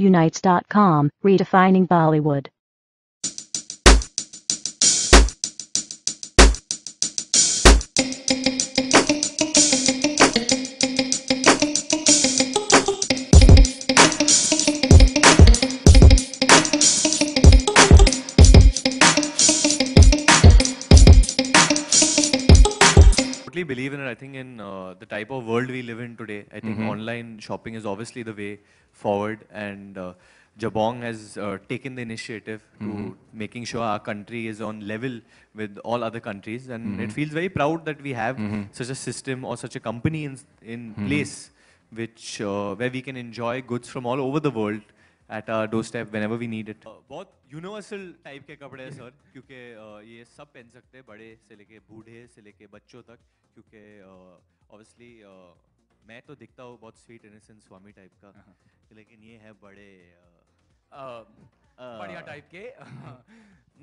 unites.com, redefining Bollywood. believe in it. I think in uh, the type of world we live in today, I think mm -hmm. online shopping is obviously the way forward. And uh, Jabong has uh, taken the initiative mm -hmm. to mm-hmm. making sure our country is on level with all other countries. And mm -hmm. it feels very proud that we have mm-hmm. such a system or such a company in, in mm-hmm. place which uh, where we can enjoy goods from all over the world at our doorstep whenever we need it. Uh, बहुत universal type के कपड़े हैं sir क्योंकि uh, ये सब पहन सकते हैं बड़े से लेके बूढ़े से लेके बच्चों तक क्योंकि ऑब्वियसली uh, मैं तो दिखता हूँ बहुत स्वीट इनोसेंट स्वामी टाइप का हाँ, हाँ। लेकिन ये है बड़े बढ़िया टाइप के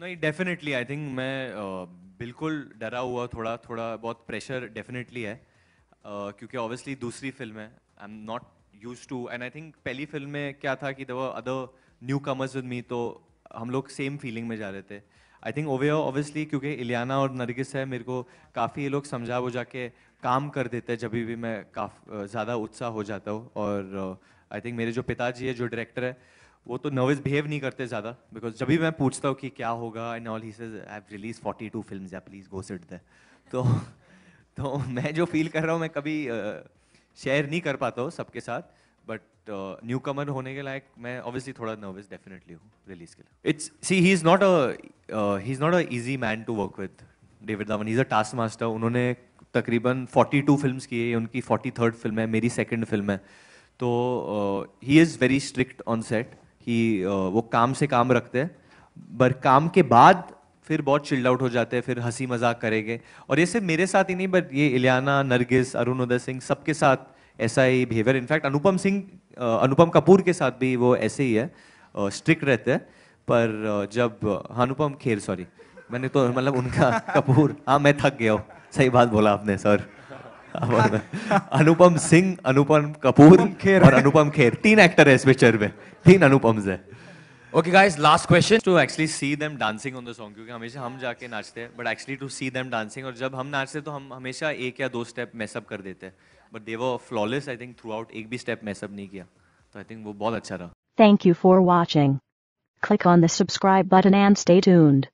नहीं डेफिनेटली आई थिंक मैं बिल्कुल डरा हुआ थोड़ा थोड़ा बहुत प्रेशर डेफिनेटली है क्योंकि ऑब्वियसली दूसरी फिल्म है I am not used to and I think पहली फिल्म में क्या था कि there were other newcomers with me तो हम लोग सेम फीलिंग में जा रहे थे आई थिंक ओवे ऑब्वियसली क्योंकि इलियाना और नरगिस है मेरे को काफ़ी ये लोग समझा बुझा के काम कर देते हैं जब भी मैं काफ ज़्यादा उत्साह हो जाता हूँ और आई थिंक मेरे जो पिताजी है जो डायरेक्टर है वो तो नर्वस बिहेव नहीं करते ज़्यादा बिकॉज जब भी मैं पूछता हूँ कि क्या होगा and all he says I have release forty two film please go sit the तो तो मैं जो फील कर रहा हूँ मैं कभी शेयर नहीं कर पाता हूँ सबके साथ बट न्यू कमर होने के लायक मैं ऑब्वियसली थोड़ा नर्वस डेफिनेटली हूँ रिलीज के लिए it's see he is not a he is not a easy man to work with David Dhawan is a task master उन्होंने तकरीबन 42 फिल्म की है उनकी फोर्टी थर्ड फिल्म है मेरी सेकेंड फिल्म है तो he is very strict on set he वो काम से काम रखते हैं पर काम के बाद फिर बहुत चिल्ड आउट हो जाते हैं फिर हंसी मजाक करेंगे और ये सिर्फ मेरे साथ ही नहीं बट ये इलियाना नरगिस अरुण उदय सिंह सबके साथ ऐसा ही बिहेवियर इनफैक्ट अनुपम सिंह अनुपम कपूर के साथ भी वो ऐसे ही है स्ट्रिक्ट रहते हैं पर जब हाँ, अनुपम खेर सॉरी मैंने तो मतलब उनका कपूर हाँ मैं थक गया हूँ सही बात बोला आपने सर हाँ, अनुपम सिंह अनुपम कपूर खेर और अनुपम खेर तीन एक्टर है इस पिक्चर में तीन अनुपम्स है okay guys last question to actually see them dancing on the song क्योंकि हमेशा हम जाके नाचते हैं but actually to see them dancing और जब हम नाचते हैं तो हम हमेशा एक या दो स्टेप मेसअप कर देते हैं but they flawless I think throughout एक भी स्टेप मेसअप नहीं किया तो आई थिंक वो बहुत अच्छा रहा thank you for watching Click on the subscribe button and stay tuned.